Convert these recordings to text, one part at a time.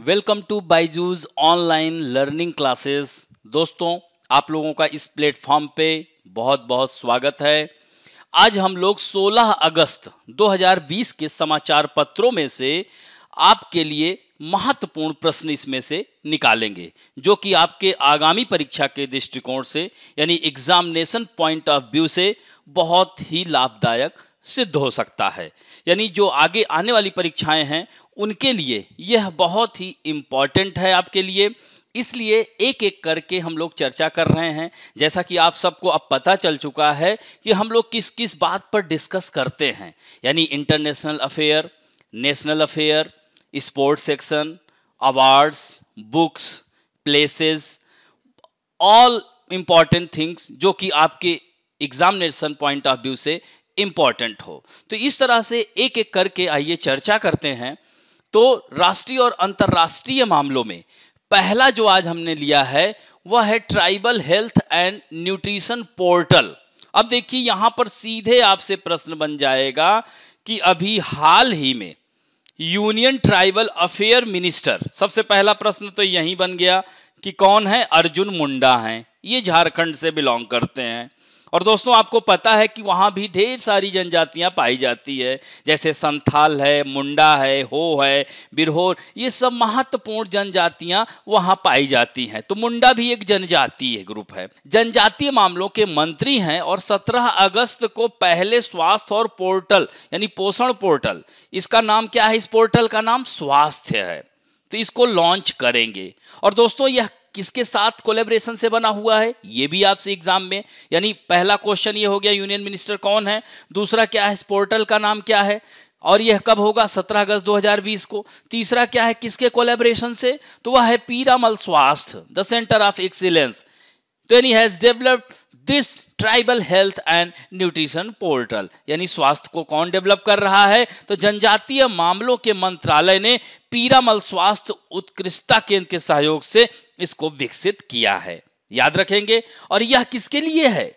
welcome to Byju's online learning classes दोस्तों आप लोगों का इस प्लेटफॉर्म पे बहुत बहुत स्वागत है आज हम लोग 16 अगस्त 2020 के समाचार पत्रों में से आपके लिए महत्वपूर्ण प्रश्न इसमें से निकालेंगे जो कि आपके आगामी परीक्षा के दृष्टिकोण से यानी एग्जामिनेशन पॉइंट ऑफ व्यू से बहुत ही लाभदायक सिद्ध हो सकता है यानी जो आगे आने वाली परीक्षाएं हैं उनके लिए यह बहुत ही इम्पॉर्टेंट है आपके लिए इसलिए एक एक करके हम लोग चर्चा कर रहे हैं जैसा कि आप सबको अब पता चल चुका है कि हम लोग किस किस बात पर डिस्कस करते हैं यानी international affair national affair sports section awards books places all important things जो कि आपके एग्जामिनेशन पॉइंट ऑफ व्यू से इंपॉर्टेंट हो तो इस तरह से एक एक करके आइए चर्चा करते हैं तो राष्ट्रीय और अंतर्राष्ट्रीय मामलों में पहला जो आज हमने लिया है वह है tribal health and nutrition portal अब देखिए यहां पर सीधे आपसे प्रश्न बन जाएगा कि अभी हाल ही में यूनियन ट्राइबल अफेयर मिनिस्टर सबसे पहला प्रश्न तो यही बन गया कि कौन है अर्जुन मुंडा हैं ये झारखंड से बिलोंग करते हैं और दोस्तों आपको पता है कि वहाँ भी ढेर सारी जनजातियाँ पाई जाती है जैसे संथाल है मुंडा है हो है बिरहोर ये सब महत्वपूर्ण जनजातियाँ वहाँ पाई जाती हैं तो मुंडा भी एक जनजातीय ग्रुप है जनजातीय मामलों के मंत्री हैं और 17 अगस्त को पहले स्वास्थ्य और पोर्टल यानी पोषण पोर्टल इसका नाम क्या है इस पोर्टल का नाम स्वास्थ्य है तो इसको लॉन्च करेंगे और दोस्तों यह किसके साथ कोलेब्रेशन से बना हुआ है ये भी आपसे एग्जाम में यानी पहला क्वेश्चन ये हो गया यूनियन मिनिस्टर कौन है दूसरा क्या है इस पोर्टल का नाम क्या है और यह कब होगा 17 अगस्त 2020 को तीसरा क्या है किसके कोलेब्रेशन से तो वह है पीरामल स्वास्थ्य द सेंटर ऑफ एक्सीलेंस तो यानी has developed this tribal health and nutrition portal यानी स्वास्थ्य को कौन डेवलप कर रहा है तो जनजातीय मामलों के मंत्रालय ने पीरामल स्वास्थ्य उत्कृष्टता केंद्र के सहयोग से इसको विकसित किया है याद रखेंगे और यह किसके लिए है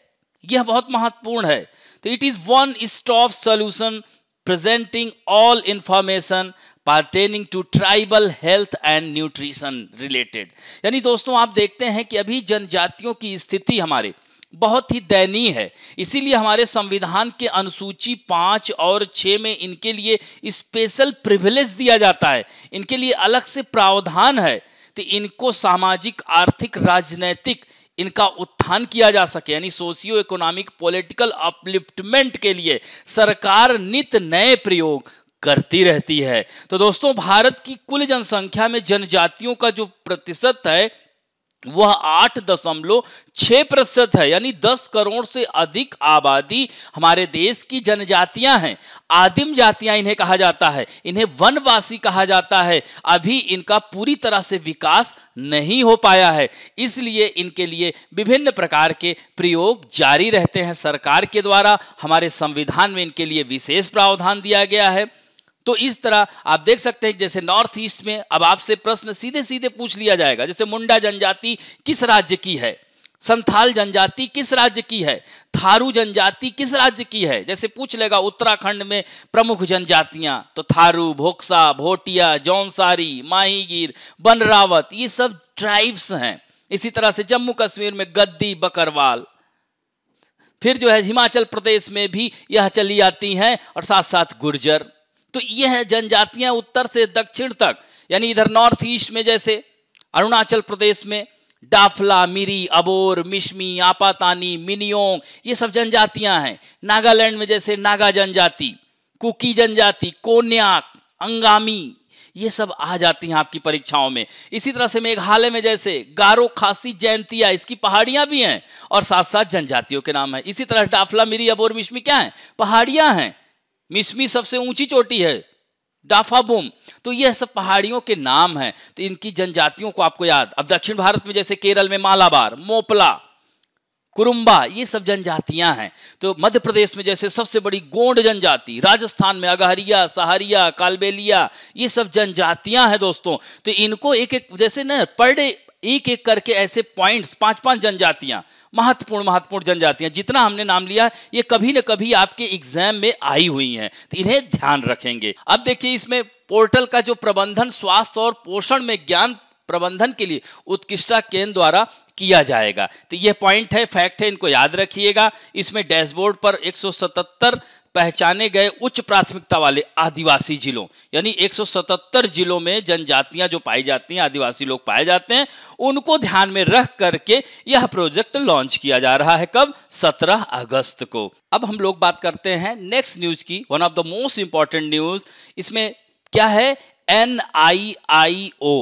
यह बहुत महत्वपूर्ण है तो it is one stop solution presenting all information pertaining to tribal health and nutrition related यानी दोस्तों आप देखते हैं कि अभी जनजातियों की स्थिति हमारे बहुत ही दयनीय है इसीलिए हमारे संविधान के अनुसूची पांच और छह में इनके लिए स्पेशल प्रिविलेज दिया जाता है इनके लिए अलग से प्रावधान है तो इनको सामाजिक आर्थिक राजनैतिक इनका उत्थान किया जा सके यानी सोशियो इकोनॉमिक पॉलिटिकल अपलिफ्टमेंट के लिए सरकार नित नए प्रयोग करती रहती है तो दोस्तों भारत की कुल जनसंख्या में जनजातियों का जो प्रतिशत है वह आठ दशमलव छः प्रतिशत है यानी दस करोड़ से अधिक आबादी हमारे देश की जनजातियां हैं आदिम जातियां इन्हें कहा जाता है इन्हें वनवासी कहा जाता है अभी इनका पूरी तरह से विकास नहीं हो पाया है इसलिए इनके लिए विभिन्न प्रकार के प्रयोग जारी रहते हैं सरकार के द्वारा हमारे संविधान में इनके लिए विशेष प्रावधान दिया गया है तो इस तरह आप देख सकते हैं जैसे नॉर्थ ईस्ट में अब आपसे प्रश्न सीधे सीधे पूछ लिया जाएगा जैसे मुंडा जनजाति किस राज्य की है संथाल जनजाति किस राज्य की है थारू जनजाति किस राज्य की है जैसे पूछ लेगा उत्तराखंड में प्रमुख जनजातियां तो थारू भोक्सा भोटिया जौनसारी माहीगीर बनरावत ये सब ट्राइब्स हैं इसी तरह से जम्मू कश्मीर में गद्दी बकरवाल फिर जो है हिमाचल प्रदेश में भी यह चली आती हैं और साथ साथ गुर्जर तो ये है जनजातियां उत्तर से दक्षिण तक यानी इधर नॉर्थ ईस्ट में जैसे अरुणाचल प्रदेश में डाफला मिरी अबोर मिशमी आपातानी मिनियोंग ये सब जनजातियां हैं नागालैंड में जैसे नागा जनजाति कुकी जनजाति कोन्याक अंगामी ये सब आ जाती हैं आपकी परीक्षाओं में इसी तरह से मेघालय में जैसे गारो खासी जयंतिया इसकी पहाड़ियां भी हैं और साथ साथ जनजातियों के नाम है इसी तरह डाफला मिरी अबोर मिशमी क्या है पहाड़ियां हैं मिसमी सबसे ऊंची चोटी है डाफा बूम तो यह सब पहाड़ियों के नाम हैं तो इनकी जनजातियों को आपको याद अब दक्षिण भारत में जैसे केरल में मालाबार मोपला कुरुम्बा ये सब जनजातियां हैं तो मध्य प्रदेश में जैसे सबसे बड़ी गोंड जनजाति राजस्थान में अगहरिया सहारिया कालबेलिया ये सब जनजातियां हैं दोस्तों तो इनको एक एक जैसे ना पर डे एक एक करके ऐसे पॉइंट्स पांच पांच जनजातियां महत्वपूर्ण महत्वपूर्ण जनजातियां जितना हमने नाम लिया ये कभी ना कभी आपके एग्जाम में आई हुई हैं तो इन्हें ध्यान रखेंगे अब देखिए इसमें पोर्टल का जो प्रबंधन स्वास्थ्य और पोषण में ज्ञान प्रबंधन के लिए उत्कृष्टा केंद्र द्वारा किया जाएगा तो यह पॉइंट है फैक्ट है इनको याद रखिएगा इसमें डैशबोर्ड पर 177 पहचाने गए उच्च प्राथमिकता वाले आदिवासी जिलों यानी 177 जिलों में जनजातियां जो पाई जाती हैं आदिवासी लोग पाए जाते हैं उनको ध्यान में रख करके यह प्रोजेक्ट लॉन्च किया जा रहा है कब 17 अगस्त को अब हम लोग बात करते हैं नेक्स्ट न्यूज की one of the most important news इसमें क्या है एन आई आई ओ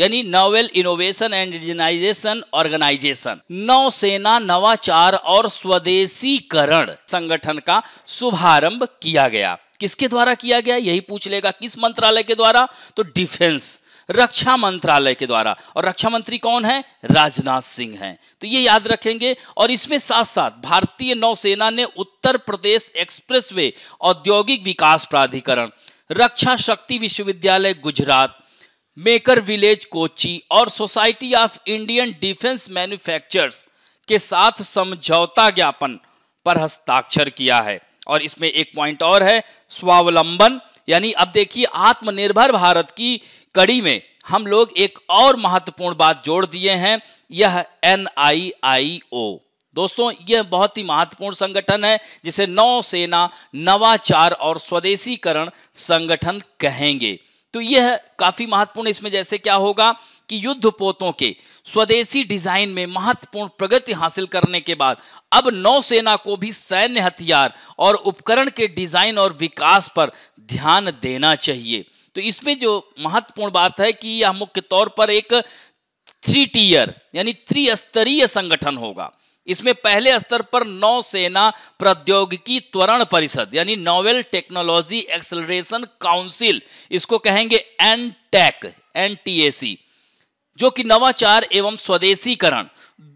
यानी naval innovation and indigenisation organisation नौसेना नवाचार और स्वदेशीकरण संगठन का शुभारंभ किया गया किसके द्वारा किया गया यही पूछ लेगा किस मंत्रालय के द्वारा तो डिफेंस रक्षा मंत्रालय के द्वारा और रक्षा मंत्री कौन है राजनाथ सिंह हैं तो ये याद रखेंगे और इसमें साथ साथ भारतीय नौसेना ने उत्तर प्रदेश एक्सप्रेसवे औद्योगिक विकास प्राधिकरण रक्षा शक्ति विश्वविद्यालय गुजरात मेकर विलेज कोची और society of Indian defence manufacturers के साथ समझौता ज्ञापन पर हस्ताक्षर किया है और इसमें एक पॉइंट और है स्वावलंबन यानी अब देखिए आत्मनिर्भर भारत की कड़ी में हम लोग एक और महत्वपूर्ण बात जोड़ दिए हैं यह एन आई आई ओ दोस्तों यह बहुत ही महत्वपूर्ण संगठन है जिसे नौसेना नवाचार और स्वदेशीकरण संगठन कहेंगे तो यह काफी महत्वपूर्ण इसमें जैसे क्या होगा कि युद्ध पोतों के स्वदेशी डिजाइन में महत्वपूर्ण प्रगति हासिल करने के बाद अब नौसेना को भी सैन्य हथियार और उपकरण के डिजाइन और विकास पर ध्यान देना चाहिए तो इसमें जो महत्वपूर्ण बात है कि यह मुख्य तौर पर एक थ्री टीयर यानी त्रिस्तरीय संगठन होगा इसमें पहले स्तर पर नौसेना प्रौद्योगिकी त्वरण परिषद यानी नोवेल टेक्नोलॉजी एक्सलरेशन काउंसिल इसको कहेंगे N tech N T A C जो कि नवाचार एवं स्वदेशीकरण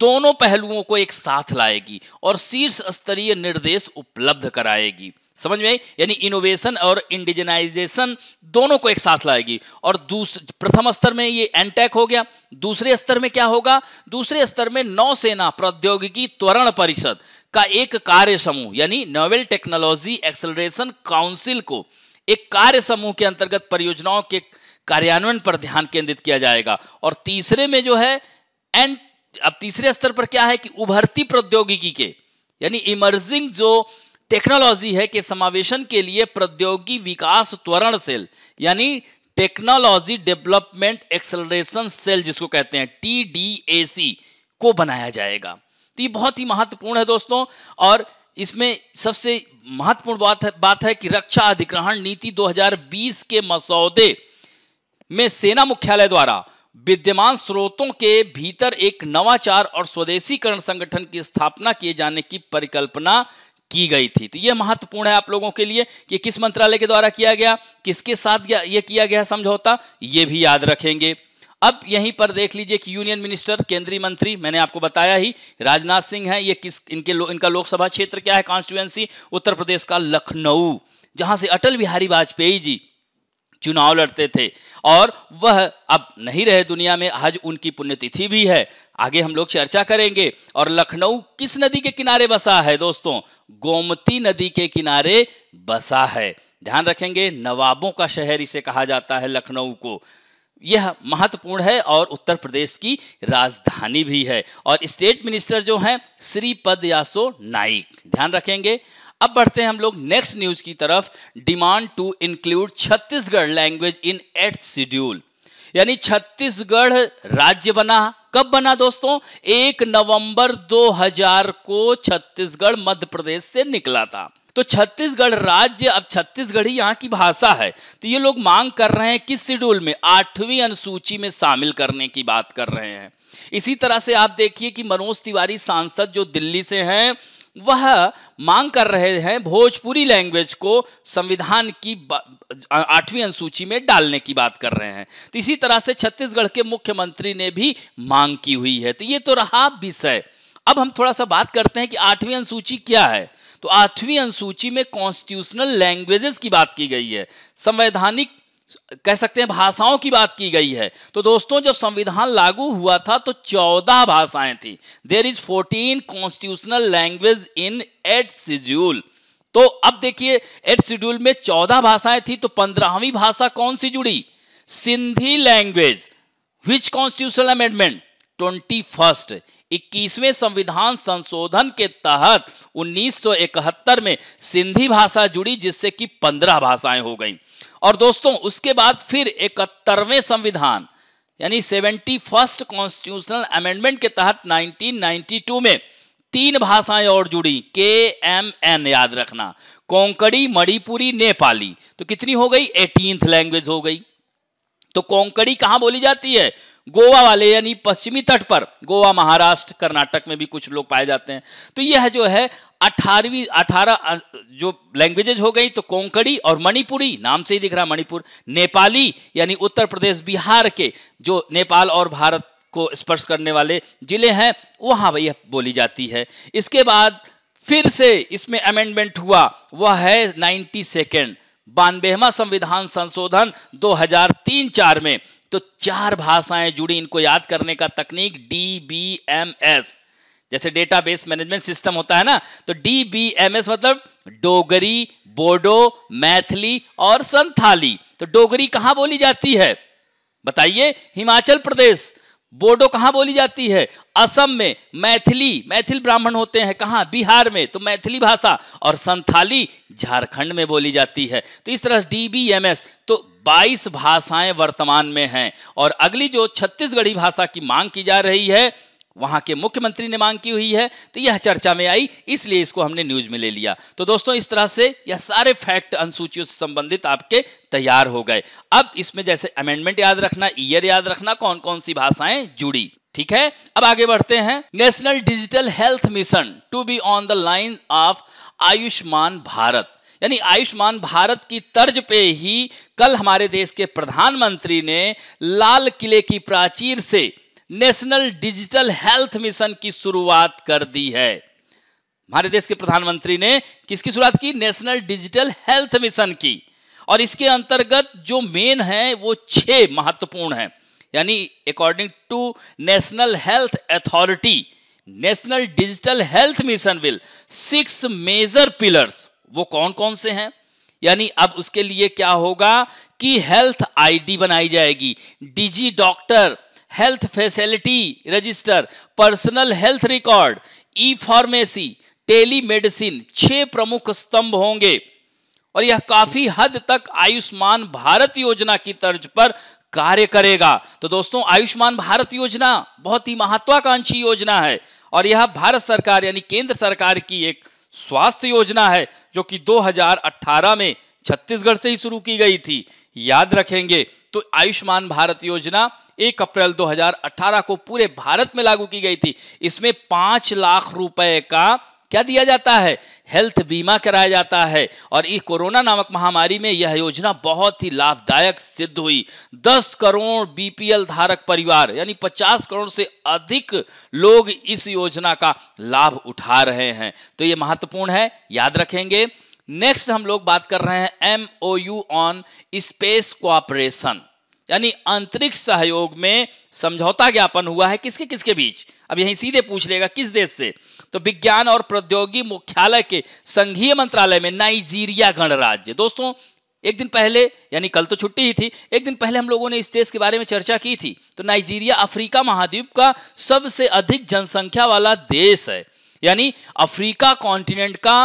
दोनों पहलुओं को एक साथ लाएगी और शीर्ष स्तरीय निर्देश उपलब्ध कराएगी समझ में आई यानी इनोवेशन और इंडिजनाइजेशन दोनों को एक साथ लाएगी और प्रथम स्तर में ये एनटेक e हो गया दूसरे स्तर में क्या होगा दूसरे स्तर में नौसेना प्रौद्योगिकी त्वरण परिषद का एक कार्य समूह यानी नोवेल टेक्नोलॉजी एक्सलरेशन काउंसिल को एक कार्य समूह के अंतर्गत परियोजनाओं के कार्यान्वयन पर ध्यान केंद्रित किया जाएगा और तीसरे में जो है एंड अब तीसरे स्तर पर क्या है कि उभरती प्रौद्योगिकी के यानी इमर्जिंग जो टेक्नोलॉजी है कि समावेशन के लिए प्रौद्योगिकी विकास त्वरण सेल यानी टेक्नोलॉजी डेवलपमेंट एक्सलरेशन सेल जिसको कहते हैं टी को बनाया जाएगा तो ये बहुत ही महत्वपूर्ण है दोस्तों और इसमें सबसे महत्वपूर्ण बात है बात है कि रक्षा अधिग्रहण नीति 2020 के मसौदे में सेना मुख्यालय द्वारा विद्यमान स्रोतों के भीतर एक नवाचार और स्वदेशीकरण संगठन की स्थापना किए जाने की परिकल्पना की गई थी तो यह महत्वपूर्ण है आप लोगों के लिए कि किस मंत्रालय के द्वारा किया गया किसके साथ यह किया गया समझौता ये भी याद रखेंगे अब यहीं पर देख लीजिए कि यूनियन मिनिस्टर केंद्रीय मंत्री मैंने आपको बताया ही राजनाथ सिंह है ये किस इनके लो, इनका लोकसभा क्षेत्र क्या है कॉन्स्टिट्यूएंसी उत्तर प्रदेश का लखनऊ जहां से अटल बिहारी वाजपेयी जी चुनाव लड़ते थे और वह अब नहीं रहे दुनिया में आज उनकी पुण्यतिथि भी है आगे हम लोग चर्चा करेंगे और लखनऊ किस नदी के किनारे बसा है दोस्तों गोमती नदी के किनारे बसा है ध्यान रखेंगे नवाबों का शहर इसे कहा जाता है लखनऊ को यह महत्वपूर्ण है और उत्तर प्रदेश की राजधानी भी है और स्टेट मिनिस्टर जो हैं श्रीपद यासो नाइक ध्यान रखेंगे अब बढ़ते हैं हम लोग नेक्स्ट न्यूज की तरफ demand to include Chhattisgarh language in eight schedule यानी छत्तीसगढ़ राज्य बना कब बना दोस्तों एक नवंबर 2000 को छत्तीसगढ़ मध्य प्रदेश से निकला था तो छत्तीसगढ़ राज्य अब छत्तीसगढ़ ही यहाँ की भाषा है तो ये लोग मांग कर रहे हैं किस शेड्यूल में आठवीं अनुसूची में शामिल करने की बात कर रहे हैं इसी तरह से आप देखिए कि मनोज तिवारी सांसद जो दिल्ली से हैं वह मांग कर रहे हैं भोजपुरी लैंग्वेज को संविधान की आठवीं अनुसूची में डालने की बात कर रहे हैं तो इसी तरह से छत्तीसगढ़ के मुख्यमंत्री ने भी मांग की हुई है तो ये तो रहा विषय अब हम थोड़ा सा बात करते हैं कि आठवीं अनुसूची क्या है तो आठवीं अनुसूची में कॉन्स्टिट्यूशनल लैंग्वेजेस की बात की गई है संवैधानिक कह सकते हैं भाषाओं की बात की गई है तो दोस्तों जब संविधान लागू हुआ था तो चौदह भाषाएं थी there is fourteen constitutional language in eight schedule तो अब देखिए एट शिड्यूल में चौदह भाषाएं थी तो पंद्रहवीं भाषा कौन सी जुड़ी Sindhi language which constitutional amendment twenty first इक्कीसवें संविधान संशोधन के तहत 1971 में सिंधी भाषा जुड़ी जिससे कि 15 भाषाएं हो गईं और दोस्तों उसके बाद फिर इकहत्तरवें संविधान यानी सेवेंटी फर्स्ट कॉन्स्टिट्यूशनल अमेंडमेंट के तहत 1992 में तीन भाषाएं और जुड़ी के एम एन याद रखना कोंकड़ी मणिपुरी नेपाली तो कितनी हो गई एटीन लैंग्वेज हो गई तो कोंकड़ी कहां बोली जाती है गोवा वाले यानी पश्चिमी तट पर गोवा महाराष्ट्र कर्नाटक में भी कुछ लोग पाए जाते हैं तो यह जो है अठारहवीं अठारह जो लैंग्वेजेज हो गई तो कोंकड़ी और मणिपुरी नाम से ही दिख रहा मणिपुर नेपाली यानी उत्तर प्रदेश बिहार के जो नेपाल और भारत को स्पर्श करने वाले जिले हैं वहां यह बोली जाती है इसके बाद फिर से इसमें अमेंडमेंट हुआ वह है नाइन्टी सेकेंड बानवेवा संविधान संशोधन 2003-4 में तो चार भाषाएं जुड़ी इनको याद करने का तकनीक डी बी एम एस जैसे डेटाबेस मैनेजमेंट सिस्टम होता है ना तो डी बी एम एस मतलब डोगरी बोडो मैथिली और संथाली तो डोगरी कहां बोली जाती है बताइए हिमाचल प्रदेश बोडो कहां बोली जाती है असम में मैथिली मैथिल ब्राह्मण होते हैं कहां बिहार में तो मैथिली भाषा और संथाली झारखंड में बोली जाती है तो इस तरह डी बी एम एस तो 22 भाषाएं वर्तमान में हैं और अगली जो छत्तीसगढ़ी भाषा की मांग की जा रही है वहां के मुख्यमंत्री ने मांग की हुई है तो यह चर्चा में आई इसलिए इसको हमने न्यूज में ले लिया तो दोस्तों इस तरह से यह सारे फैक्ट अनुसूचियों से संबंधित आपके तैयार हो गए अब इसमें जैसे अमेंडमेंट याद रखना ईयर याद रखना कौन कौन सी भाषाएं जुड़ी ठीक है अब आगे बढ़ते हैं national digital health mission to be on the line of Ayushman Bharat यानी आयुष्मान भारत की तर्ज पे ही कल हमारे देश के प्रधानमंत्री ने लाल किले की प्राचीर से नेशनल डिजिटल हेल्थ मिशन की शुरुआत कर दी है हमारे देश के प्रधानमंत्री ने किसकी शुरुआत की नेशनल डिजिटल हेल्थ मिशन की और इसके अंतर्गत जो मेन है वो छह महत्वपूर्ण है यानी according to national health authority national digital health mission will six major pillars वो कौन कौन से हैं यानी अब उसके लिए क्या होगा कि हेल्थ आईडी बनाई जाएगी digi doctor health facility register personal health record e pharmacy telemedicine छह प्रमुख स्तंभ होंगे और यह काफी हद तक आयुष्मान भारत योजना की तर्ज पर कार्य करेगा तो दोस्तों आयुष्मान भारत योजना बहुत ही महत्वाकांक्षी योजना है और यह भारत सरकार यानी केंद्र सरकार की एक स्वास्थ्य योजना है जो कि 2018 में छत्तीसगढ़ से ही शुरू की गई थी याद रखेंगे तो आयुष्मान भारत योजना एक अप्रैल 2018 को पूरे भारत में लागू की गई थी इसमें पांच लाख रुपए का क्या दिया जाता है हेल्थ बीमा कराया जाता है और इस कोरोना नामक महामारी में यह योजना बहुत ही लाभदायक सिद्ध हुई 10 करोड़ बीपीएल धारक परिवार यानी 50 करोड़ से अधिक लोग इस योजना का लाभ उठा रहे हैं तो यह महत्वपूर्ण है याद रखेंगे नेक्स्ट हम लोग बात कर रहे हैं M O U on space cooperation यानी अंतरिक्ष सहयोग में समझौता ज्ञापन हुआ है किसके किसके बीच अब यही सीधे पूछ लेगा किस देश से तो विज्ञान और प्रौद्योगिकी मुख्यालय के संघीय मंत्रालय में नाइजीरिया गणराज्य दोस्तों एक दिन पहले यानी कल तो छुट्टी ही थी एक दिन पहले हम लोगों ने इस देश के बारे में चर्चा की थी तो नाइजीरिया अफ्रीका महाद्वीप का सबसे अधिक जनसंख्या वाला देश है यानी अफ्रीका कॉन्टिनेंट का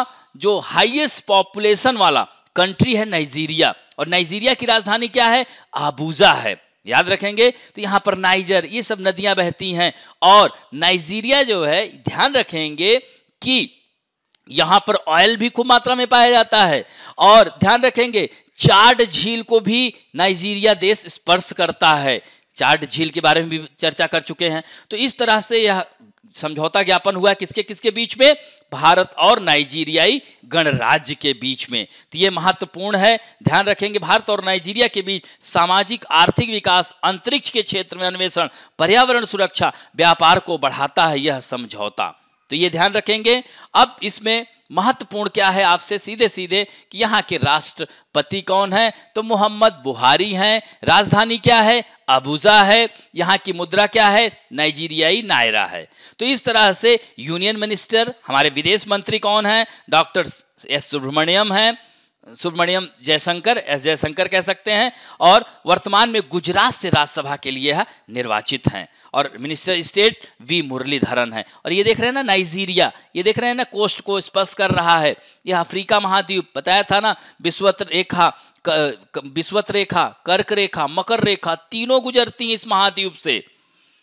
जो हाइएस्ट पॉपुलेशन वाला कंट्री है नाइजीरिया और नाइजीरिया की राजधानी क्या है आबूजा है याद रखेंगे तो यहां पर नाइजर ये सब नदियां बहती हैं और नाइजीरिया जो है ध्यान रखेंगे कि यहां पर ऑयल भी खूब मात्रा में पाया जाता है और ध्यान रखेंगे चार्ड झील को भी नाइजीरिया देश स्पर्श करता है चार्ड झील के बारे में भी चर्चा कर चुके हैं तो इस तरह से यह समझौता ज्ञापन हुआ किसके किसके बीच में भारत और नाइजीरियाई गणराज्य के बीच में तो ये महत्वपूर्ण है ध्यान रखेंगे भारत और नाइजीरिया के बीच सामाजिक आर्थिक विकास अंतरिक्ष के क्षेत्र में अन्वेषण पर्यावरण सुरक्षा व्यापार को बढ़ाता है यह समझौता तो ये ध्यान रखेंगे अब इसमें महत्वपूर्ण क्या है आपसे सीधे सीधे कि यहाँ के राष्ट्रपति कौन है तो मोहम्मद बुहारी हैं राजधानी क्या है अबूजा है यहाँ की मुद्रा क्या है नाइजीरियाई नायरा है तो इस तरह से यूनियन मिनिस्टर हमारे विदेश मंत्री कौन है डॉक्टर एस सुब्रमण्यम हैं सुब्रमण्यम जयशंकर एस जयशंकर कह सकते हैं और वर्तमान में गुजरात से राज्यसभा के लिए है निर्वाचित हैं और मिनिस्टर स्टेट वी मुरलीधरन है और ये देख रहे हैं ना नाइजीरिया ये देख रहे हैं ना कोस्ट को स्पर्श कर रहा है यह अफ्रीका महाद्वीप बताया था ना विश्वत रेखा विश्वत रेखा कर्क रेखा मकर रेखा तीनों गुजरती हैं इस महाद्वीप से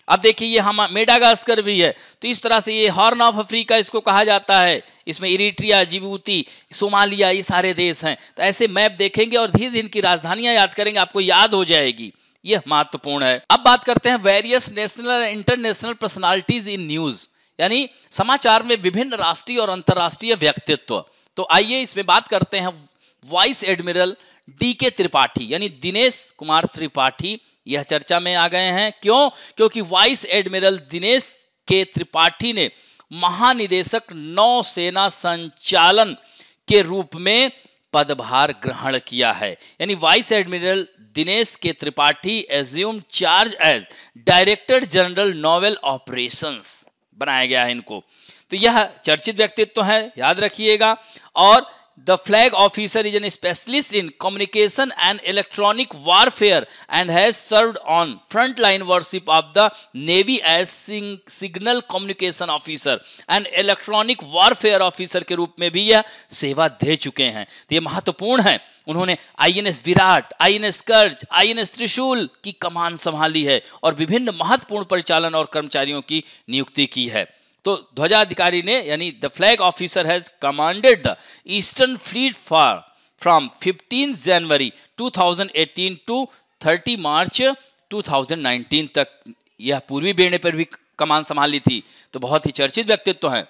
अब देखिए ये हम मेडागास्कर भी है तो इस तरह से ये हॉर्न ऑफ अफ्रीका इसको कहा जाता है इसमें इरिट्रिया जिबूती सोमालिया ये सारे देश हैं तो ऐसे मैप देखेंगे और धीरे धीरे इनकी राजधानियां याद करेंगे आपको याद हो जाएगी यह महत्वपूर्ण है अब बात करते हैं वेरियस नेशनल और इंटरनेशनल पर्सनैलिटीज इन न्यूज यानी समाचार में विभिन्न राष्ट्रीय और अंतर्राष्ट्रीय व्यक्तित्व तो आइए इसमें बात करते हैं वाइस एडमिरल डी के त्रिपाठी यानी दिनेश कुमार त्रिपाठी यह चर्चा में आ गए हैं क्यों क्योंकि vice admiral Dinesh K Tripathi ने महानिदेशक नौसेना संचालन के रूप में पदभार ग्रहण किया है यानी vice admiral Dinesh K Tripathi assume charge as director general naval operations बनाया गया है इनको तो यह चर्चित व्यक्तित्व है याद रखिएगा और the flag officer is a specialist in communication and electronic warfare and has served on frontline worship of the navy as signal communication officer and electronic warfare officer के रूप में भी यह सेवा दे चुके हैं तो ये महत्वपूर्ण है उन्होंने INS Viraat INS Kirch INS Trishul की कमान संभाली है और विभिन्न महत्वपूर्ण परिचालन और कर्मचारियों की नियुक्ति की है तो ध्वजाधिकारी ने यानी the flag officer has commanded the eastern fleet for from 15 January 2018 to 30 March 2019 तक यह पूर्वी बेड़े पर भी कमान संभाली थी तो बहुत ही चर्चित व्यक्तित्व तो है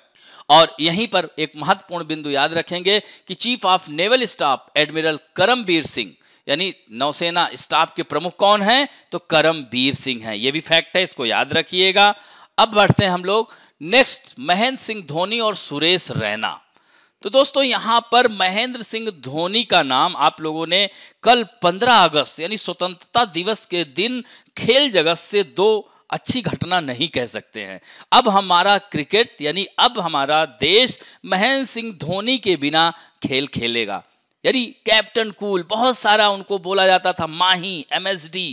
और यहीं पर एक महत्वपूर्ण बिंदु याद रखेंगे कि chief of naval staff admiral Karambir Singh यानी नौसेना स्टाफ के प्रमुख कौन हैं तो करमबीर सिंह हैं ये भी फैक्ट है इसको याद रखिएगा अब बढ़ते हैं हम लोग नेक्स्ट महेंद्र सिंह धोनी और सुरेश रैना तो दोस्तों यहां पर महेंद्र सिंह धोनी का नाम आप लोगों ने कल 15 अगस्त यानी स्वतंत्रता दिवस के दिन खेल जगत से दो अच्छी घटना नहीं कह सकते हैं अब हमारा क्रिकेट यानी अब हमारा देश महेंद्र सिंह धोनी के बिना खेल खेलेगा यदि कैप्टन कूल बहुत सारा उनको बोला जाता था Mahi M S D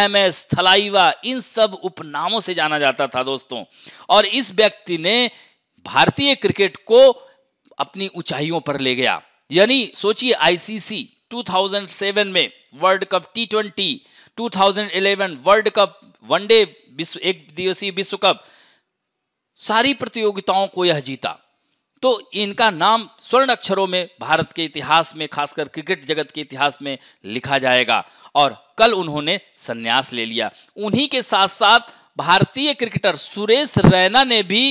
M S Thalaiva इन सब उपनामों से जाना जाता था दोस्तों और इस व्यक्ति ने भारतीय क्रिकेट को अपनी ऊंचाइयों पर ले गया यानी सोचिए आईसीसी 2007 में world cup T twenty two world cup one day विश्व एक दिवसीय विश्व कप सारी प्रतियोगिताओं को यह जीता तो इनका नाम स्वर्ण अक्षरों में भारत के इतिहास में खासकर क्रिकेट जगत के इतिहास में लिखा जाएगा और कल उन्होंने संन्यास ले लिया उन्हीं के साथ साथ भारतीय क्रिकेटर सुरेश रैना ने भी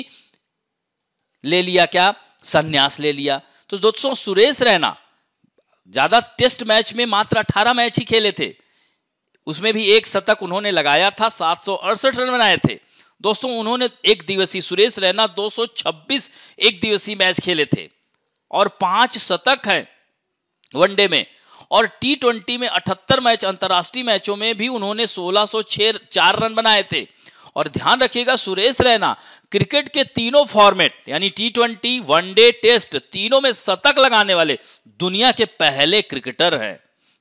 ले लिया क्या संन्यास ले लिया तो दोस्तों सुरेश रैना ज्यादा टेस्ट मैच में मात्र 18 मैच ही खेले थे उसमें भी एक शतक उन्होंने लगाया था सात रन बनाए थे दोस्तों उन्होंने एक दिवसीय सुरेश रैना 226 एक दिवसीय मैच खेले थे और पांच शतक हैं वनडे में और टी ट्वेंटी में अठहत्तर मैच अंतर्राष्ट्रीय मैचों में भी उन्होंने 1606 चार रन बनाए थे और ध्यान रखिएगा सुरेश रैना क्रिकेट के तीनों फॉर्मेट यानी टी ट्वेंटी वनडे टेस्ट तीनों में शतक लगाने वाले दुनिया के पहले क्रिकेटर हैं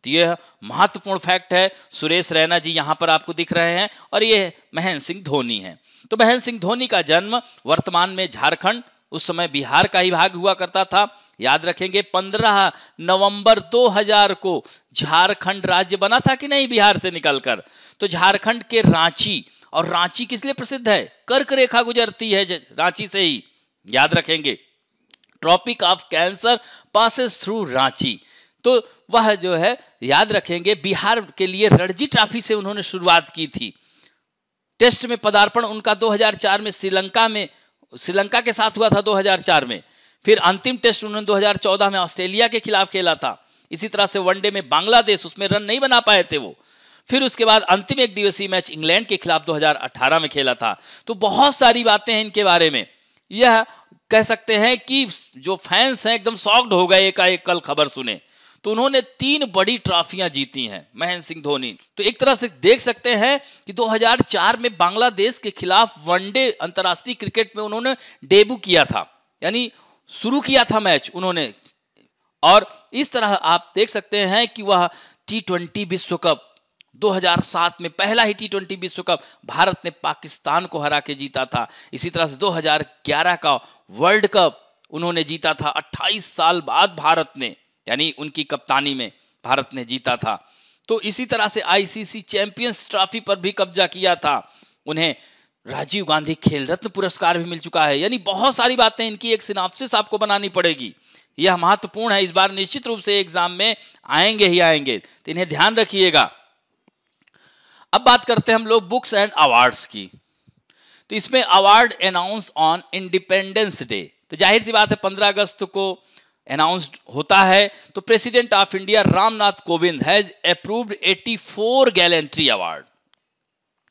तो यह महत्वपूर्ण फैक्ट है सुरेश रैना जी यहां पर आपको दिख रहे हैं और ये महेंद्र सिंह धोनी है तो महेंद्र सिंह धोनी का जन्म वर्तमान में झारखंड उस समय बिहार का ही भाग हुआ करता था याद रखेंगे 15 नवंबर 2000 को झारखंड राज्य बना था कि नहीं बिहार से निकलकर तो झारखंड के रांची और रांची किस लिए प्रसिद्ध है कर्क रेखा गुजरती है रांची से ही याद रखेंगे tropic of cancer passes through Ranchi तो वह जो है याद रखेंगे बिहार के लिए रणजी ट्रॉफी से उन्होंने शुरुआत की थी टेस्ट में पदार्पण उनका 2004 में श्रीलंका में श्रीलंका के साथ हुआ था 2004 में फिर अंतिम टेस्ट उन्होंने 2014 में ऑस्ट्रेलिया के खिलाफ खेला था इसी तरह से वनडे में बांग्लादेश उसमें रन नहीं बना पाए थे वो फिर उसके बाद अंतिम एक दिवसीय मैच इंग्लैंड के खिलाफ 2018 में खेला था तो बहुत सारी बातें हैं इनके बारे में यह कह सकते हैं कि जो फैंस हैं एकदम सॉफ्ट हो गए एकाएक कल खबर सुने तो उन्होंने तीन बड़ी ट्रॉफियां जीती हैं महेंद्र सिंह धोनी तो एक तरह से देख सकते हैं कि 2004 में बांग्लादेश के खिलाफ वनडे अंतर्राष्ट्रीय क्रिकेट में उन्होंने डेब्यू किया था यानी शुरू किया था मैच उन्होंने और इस तरह आप देख सकते हैं कि वह टी ट्वेंटी विश्व कप 2007 में पहला ही टी ट्वेंटी विश्व कप भारत ने पाकिस्तान को हरा के जीता था इसी तरह से 2011 का वर्ल्ड कप उन्होंने जीता था 28 साल बाद भारत ने यानी उनकी कप्तानी में भारत ने जीता था तो इसी तरह से आईसीसी चैंपियंस ट्रॉफी पर भी कब्जा किया था उन्हें राजीव गांधी खेल रत्न पुरस्कार भी मिल चुका है यानी बहुत सारी बातें इनकी एक सिनाप्सिस आपको बनानी पड़ेगी यह महत्वपूर्ण है इस बार निश्चित रूप से एग्जाम में आएंगे ही आएंगे तो इन्हें ध्यान रखिएगा अब बात करते हैं हम लोग बुक्स एंड अवार्ड्स की तो इसमें award announce on Independence Day तो जाहिर सी बात है पंद्रह अगस्त को अनाउंस्ड होता है तो president of India Ramnath Kovind has approved 84 gallantry award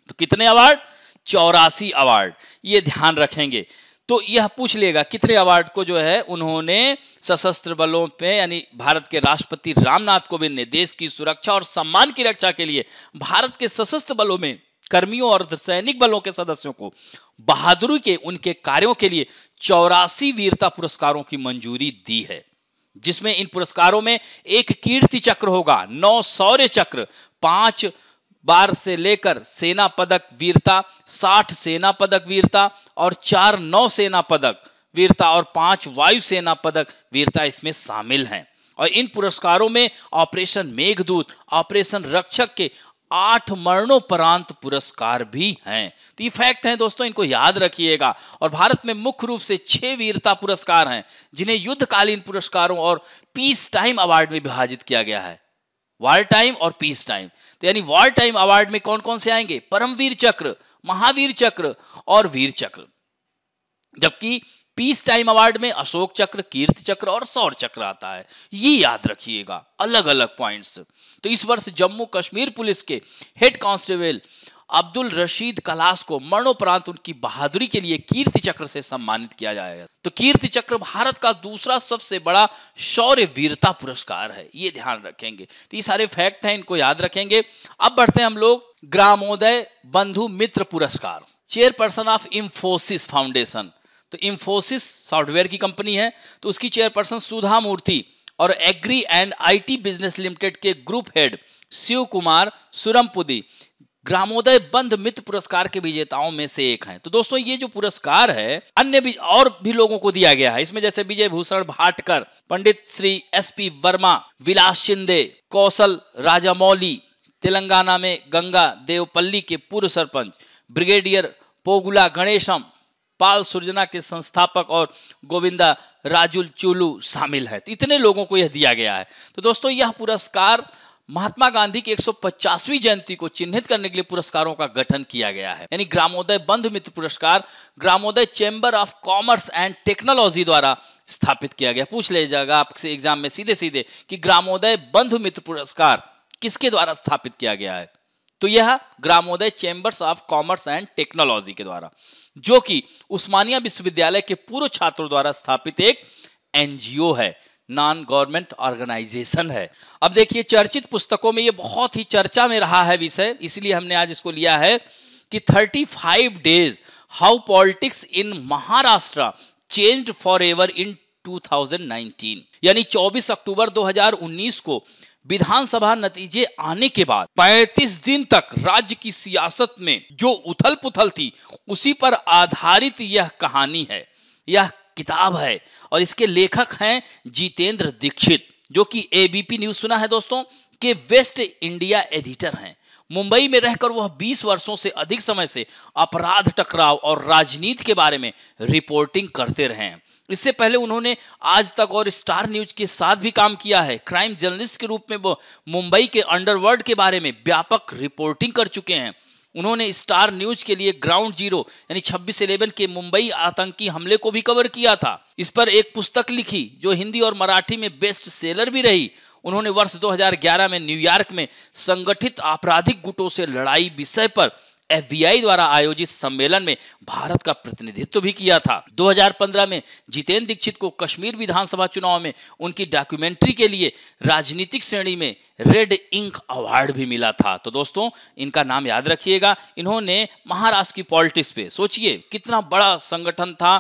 तो कितने अवार्ड चौरासी अवार्ड ये ध्यान रखेंगे तो यह पूछ लेगा कितने अवार्ड को जो है उन्होंने सशस्त्र बलों पे यानी भारत के राष्ट्रपति रामनाथ कोविंद ने देश की सुरक्षा और सम्मान की रक्षा के लिए भारत के सशस्त्र बलों में कर्मियों और सैनिक बलों के सदस्यों को बहादुरी के उनके कार्यों के लिए चौरासी वीरता पुरस्कारों की मंजूरी दी है जिसमें इन पुरस्कारों में एक कीर्ति चक्र होगा नौ सौर्य चक्र पांच बार से लेकर सेना पदक वीरता साठ सेना पदक वीरता और चार नौ सेना पदक वीरता और पांच वायु सेना पदक वीरता इसमें शामिल हैं और इन पुरस्कारों में ऑपरेशन मेघदूत ऑपरेशन रक्षक के आठ मरणोपरांत पुरस्कार भी हैं तो ये फैक्ट हैं दोस्तों इनको याद रखिएगा और भारत में मुख्य रूप से छह वीरता पुरस्कार हैं जिन्हें युद्धकालीन पुरस्कारों और पीस टाइम अवार्ड में विभाजित किया गया है वार टाइम और पीस टाइम तो यानी वार टाइम अवार्ड में कौन कौन से आएंगे परमवीर चक्र महावीर चक्र और वीर चक्र जबकि पीस टाइम अवार्ड में अशोक चक्र कीर्ति चक्र और सौर चक्र आता है ये याद रखिएगा अलग अलग पॉइंट्स तो इस वर्ष जम्मू कश्मीर पुलिस के हेड कांस्टेबल अब्दुल रशीद कलास को मरणोपरांत उनकी बहादुरी के लिए कीर्ति चक्र से सम्मानित किया जाएगा तो कीर्ति चक्र भारत का दूसरा सबसे बड़ा शौर्य वीरता पुरस्कार है ये ध्यान रखेंगे तो ये सारे फैक्ट हैं इनको याद रखेंगे अब बढ़ते हैं हम लोग ग्रामोदय बंधु मित्र पुरस्कार चेयरपर्सन ऑफ इंफोसिस फाउंडेशन तो इंफोसिस सॉफ्टवेयर की कंपनी है तो उसकी चेयरपर्सन सुधा मूर्ति और agri and IT business limited के ग्रुप हेड शिव कुमार सुरमपुदी ग्रामोदय बंध मित्र पुरस्कार के विजेताओं में से एक हैं तो दोस्तों ये जो पुरस्कार है अन्य भी और भी लोगों को दिया गया है इसमें जैसे विजय भूषण भाटकर पंडित श्री एस पी वर्मा विलास शिंदे कौशल राजामौली तेलंगाना में गंगा देवपल्ली के पूर्व सरपंच ब्रिगेडियर पोगुला गणेशम पाल सुरजना के संस्थापक और गोविंदा राजुल चुलू शामिल है तो इतने लोगों को यह दिया गया है तो दोस्तों यह पुरस्कार महात्मा गांधी की 150वीं जयंती को चिन्हित करने के लिए पुरस्कारों का गठन किया गया है यानी ग्रामोदय Bandhu Mitra Puraskar Gramodaya chamber of commerce and technology द्वारा स्थापित किया गया पूछ लिया जाएगा आपसे एग्जाम में सीधे सीधे कि ग्रामोदय बंधु मित्र पुरस्कार किसके द्वारा स्थापित किया गया है तो यह Gramodaya chambers of commerce and technology के द्वारा जो कि उस्मानिया विश्वविद्यालय के पूर्व छात्रों द्वारा स्थापित एक एनजीओ है नॉन गवर्नमेंट ऑर्गेनाइजेशन है अब देखिए चर्चित पुस्तकों में ये बहुत ही चर्चा में रहा है विषय इसलिए हमने आज इसको लिया है कि 35 days how politics in Maharashtra changed forever in 2019 यानी 24 अक्टूबर 2019 को विधानसभा नतीजे आने के बाद 35 दिन तक राज्य की सियासत में जो उथल पुथल थी उसी पर आधारित यह कहानी है यह किताब है और इसके लेखक हैं जितेंद्र दीक्षित जो कि एबीपी न्यूज सुना है दोस्तों के वेस्ट इंडिया एडिटर हैं मुंबई में रहकर वह 20 वर्षों से अधिक समय से अपराध टकराव और राजनीति के बारे में रिपोर्टिंग करते रहे हैं इससे पहले उन्होंने आज तक और स्टार न्यूज के साथ भी काम किया है क्राइम जर्नलिस्ट के रूप में वो मुंबई के अंडरवर्ल्ड के बारे में व्यापक रिपोर्टिंग कर चुके हैं उन्होंने स्टार न्यूज के लिए ग्राउंड जीरो यानी छब्बीस इलेवन के मुंबई आतंकी हमले को भी कवर किया था इस पर एक पुस्तक लिखी जो हिंदी और मराठी में बेस्ट सेलर भी रही उन्होंने वर्ष 2011 में न्यूयॉर्क में संगठित आपराधिक गुटों से लड़ाई विषय पर एफबीआई द्वारा आयोजित सम्मेलन में भारत का प्रतिनिधित्व भी किया था 2015 में जितेंद्र दीक्षित को कश्मीर विधानसभा चुनाव में उनकी डॉक्यूमेंट्री के लिए राजनीतिक श्रेणी में रेड इंक अवार्ड भी मिला था तो दोस्तों इनका नाम याद रखिएगा इन्होंने महाराष्ट्र की पॉलिटिक्स पे सोचिए कितना बड़ा संगठन था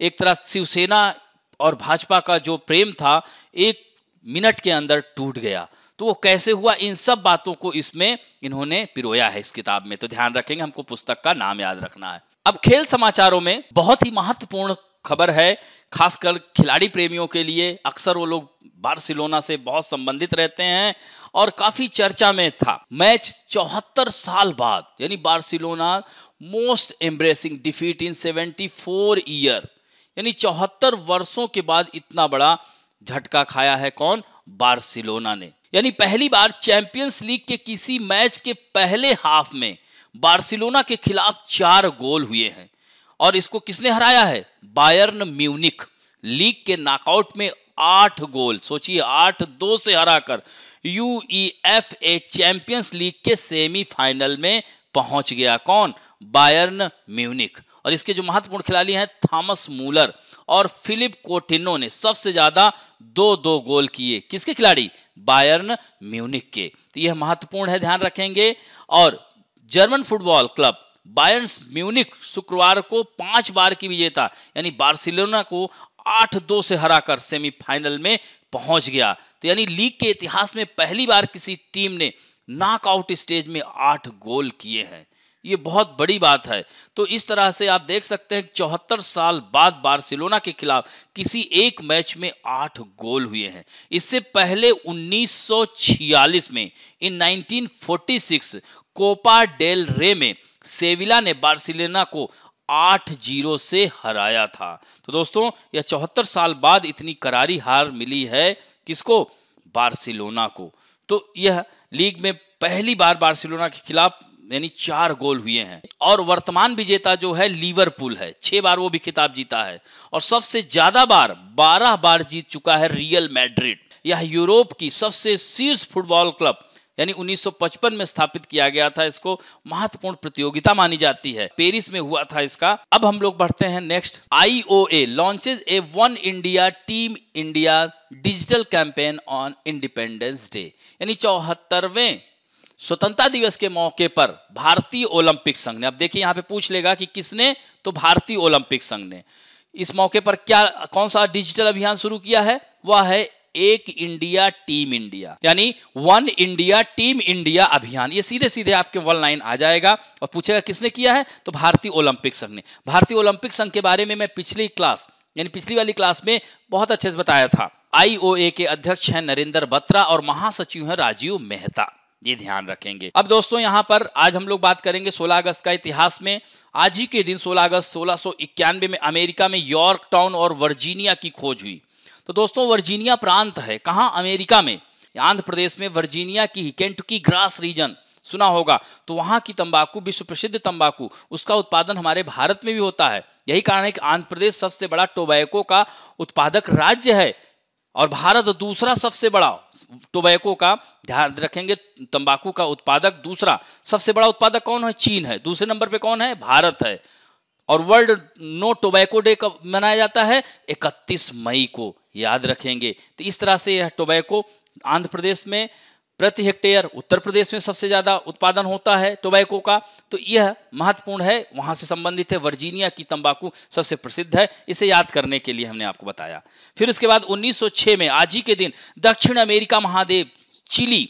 एक तरह शिवसेना और भाजपा का जो प्रेम था एक मिनट के अंदर टूट गया तो वो कैसे हुआ इन सब बातों को इसमें इन्होंने पिरोया है इस किताब में तो ध्यान रखेंगे हमको पुस्तक का नाम याद रखना है अब खेल समाचारों में बहुत ही महत्वपूर्ण खबर है खासकर खिलाड़ी प्रेमियों के लिए अक्सर वो लोग बार्सिलोना से बहुत संबंधित रहते हैं और काफी चर्चा में था मैच चौहत्तर साल बाद यानी Barcelona most embarrassing defeat in 74 year यानी चौहत्तर वर्षों के बाद इतना बड़ा झटका खाया है कौन बार्सिलोना ने यानी पहली बार चैंपियंस लीग के किसी मैच के पहले हाफ में बार्सिलोना के खिलाफ चार गोल हुए हैं और इसको किसने हराया है बायर्न म्यूनिक लीग के नॉकआउट में आठ गोल सोचिए आठ दो से हराकर ए चैंपियंस लीग के सेमीफाइनल में पहुंच गया कौन बायर्न म्यूनिक और इसके जो महत्वपूर्ण खिलाड़ी हैं थॉमस मूलर और फिलिप कोटिनो ने सबसे ज्यादा दो दो गोल किए किसके खिलाड़ी बायर्न म्यूनिक के तो यह महत्वपूर्ण है ध्यान रखेंगे और German football club Bayern Munich शुक्रवार को पांच बार की विजेता यानी बार्सिलोना को आठ दो से हराकर सेमीफाइनल में पहुंच गया तो यानी लीग के इतिहास में पहली बार किसी टीम ने नॉकआउट स्टेज में आठ गोल किए हैं ये बहुत बड़ी बात है तो इस तरह से आप देख सकते हैं चौहत्तर साल बाद बार्सिलोना के खिलाफ किसी एक मैच में आठ गोल हुए हैं इससे पहले 1946 में इन 1946 कोपा डेल रे में सेविला ने बार्सिलोना को आठ जीरो से हराया था तो दोस्तों यह चौहत्तर साल बाद इतनी करारी हार मिली है किसको बार्सिलोना को तो यह लीग में पहली बार बार्सिलोना के खिलाफ यानी चार गोल हुए हैं और वर्तमान विजेता जो है लीवरपूल है छह बार वो भी खिताब जीता है और सबसे ज्यादा बार बारह बार जीत चुका है रियल मैड्रिड यह यूरोप की सबसे शीर्ष फुटबॉल क्लब यानी 1955 में स्थापित किया गया था इसको महत्वपूर्ण प्रतियोगिता मानी जाती है पेरिस में हुआ था इसका अब हम लोग बढ़ते हैं next a launches a one India team India digital campaign on Independence Day यानी चौहत्तरवें स्वतंत्रता दिवस के मौके पर भारतीय ओलंपिक संघ ने अब देखिए यहां पे पूछ लेगा कि किसने तो भारतीय ओलंपिक संघ ने इस मौके पर क्या कौन सा डिजिटल अभियान शुरू किया है वह है एक इंडिया टीम इंडिया यानी वन इंडिया टीम इंडिया अभियान ये सीधे सीधे आपके वन लाइन आ जाएगा और पूछेगा किसने किया है तो भारतीय ओलंपिक संघ ने भारतीय ओलंपिक संघ के बारे में मैं पिछली क्लास यानी पिछली वाली क्लास में बहुत अच्छे से बताया था आईओए के अध्यक्ष हैं नरेंद्र बत्रा और महासचिव हैं राजीव मेहता ये ध्यान रखेंगे अब दोस्तों यहाँ पर आज हम लोग बात करेंगे 16 अगस्त का इतिहास में आज ही के दिन 16 अगस्त सोलह में अमेरिका में यॉर्क टाउन और वर्जीनिया की खोज हुई तो दोस्तों वर्जीनिया प्रांत है कहाँ अमेरिका में आंध्र प्रदेश में वर्जीनिया की केंटकी ग्रास रीजन सुना होगा तो वहां की तंबाकू विश्व प्रसिद्ध तंबाकू उसका उत्पादन हमारे भारत में भी होता है यही कारण है कि आंध्र प्रदेश सबसे बड़ा टोबैको का उत्पादक राज्य है और भारत दूसरा सबसे बड़ा टोबैको का ध्यान रखेंगे तंबाकू का उत्पादक दूसरा सबसे बड़ा उत्पादक कौन है चीन है दूसरे नंबर पे कौन है भारत है और वर्ल्ड नो टोबैको डे कब मनाया जाता है 31 मई को याद रखेंगे तो इस तरह से यह टोबैको आंध्र प्रदेश में प्रति हेक्टेयर उत्तर प्रदेश में सबसे ज़्यादा उत्पादन होता है टोबैको का तो यह महत्वपूर्ण है वहां से संबंधित है वर्जीनिया की तंबाकू सबसे प्रसिद्ध है इसे याद करने के लिए हमने आपको बताया फिर उसके बाद 1906 में आज ही के दिन दक्षिण अमेरिका महादेव चिली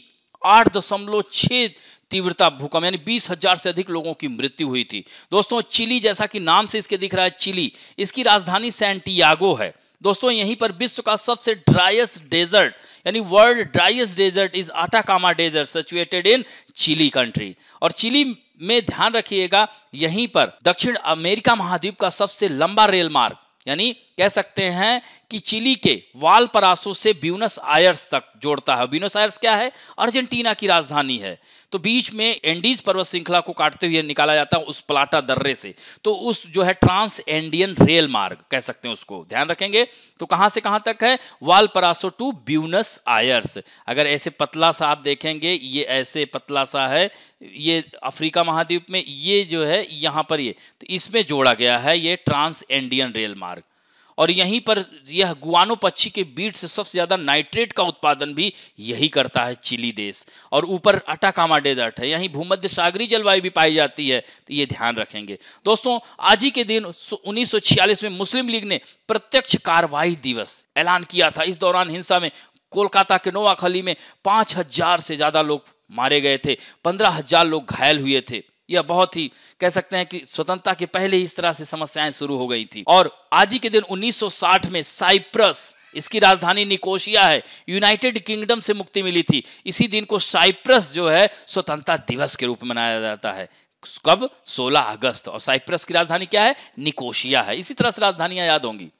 आठ दशमलव छह तीव्रता भूकंप यानी बीस हजार से अधिक लोगों की मृत्यु हुई थी दोस्तों चिली जैसा कि नाम से इसके दिख रहा है चिली इसकी राजधानी सैंटियागो है दोस्तों यहीं पर विश्व का सबसे ड्राइस्ट डेजर्ट यानी world driest desert is Atacama desert situated in Chile country और चिली में ध्यान रखिएगा यहीं पर दक्षिण अमेरिका महाद्वीप का सबसे लंबा रेल मार्ग यानी कह सकते हैं कि चिली के वाल परासो से ब्यूनस आयर्स तक जोड़ता है ब्यूनस आयर्स क्या है अर्जेंटीना की राजधानी है तो बीच में एंडीज पर्वत श्रृंखला को काटते हुए निकाला जाता है उस प्लाटा दर्रे से तो उस जो है ट्रांस एंडियन रेल मार्ग कह सकते हैं उसको ध्यान रखेंगे तो कहां से कहां तक है वाल परासो टू ब्यूनस आयर्स अगर ऐसे पतला सा आप देखेंगे ये ऐसे पतला सा है ये अफ्रीका महाद्वीप में ये जो है यहां पर ये तो इसमें जोड़ा गया है ये ट्रांस एंडियन रेल मार्ग और यहीं पर यह गुआनो पक्षी के बीट से सबसे ज़्यादा नाइट्रेट का उत्पादन भी यही करता है चिली देश और ऊपर अटाकामा डेजर्ट है यहीं भूमध्य सागरी जलवायु भी पाई जाती है तो ये ध्यान रखेंगे दोस्तों आज ही के दिन उन्नीस में मुस्लिम लीग ने प्रत्यक्ष कार्रवाई दिवस ऐलान किया था इस दौरान हिंसा में कोलकाता के नोवाखली में पांच हजार से ज़्यादा लोग मारे गए थे पंद्रह हजार लोग घायल हुए थे यह बहुत ही कह सकते हैं कि स्वतंत्रता के पहले ही इस तरह से समस्याएं शुरू हो गई थी और आज ही के दिन 1960 में साइप्रस इसकी राजधानी निकोशिया है यूनाइटेड किंगडम से मुक्ति मिली थी इसी दिन को साइप्रस जो है स्वतंत्रता दिवस के रूप में मनाया जाता है कब 16 अगस्त और साइप्रस की राजधानी क्या है निकोशिया है इसी तरह से राजधानियां याद होंगी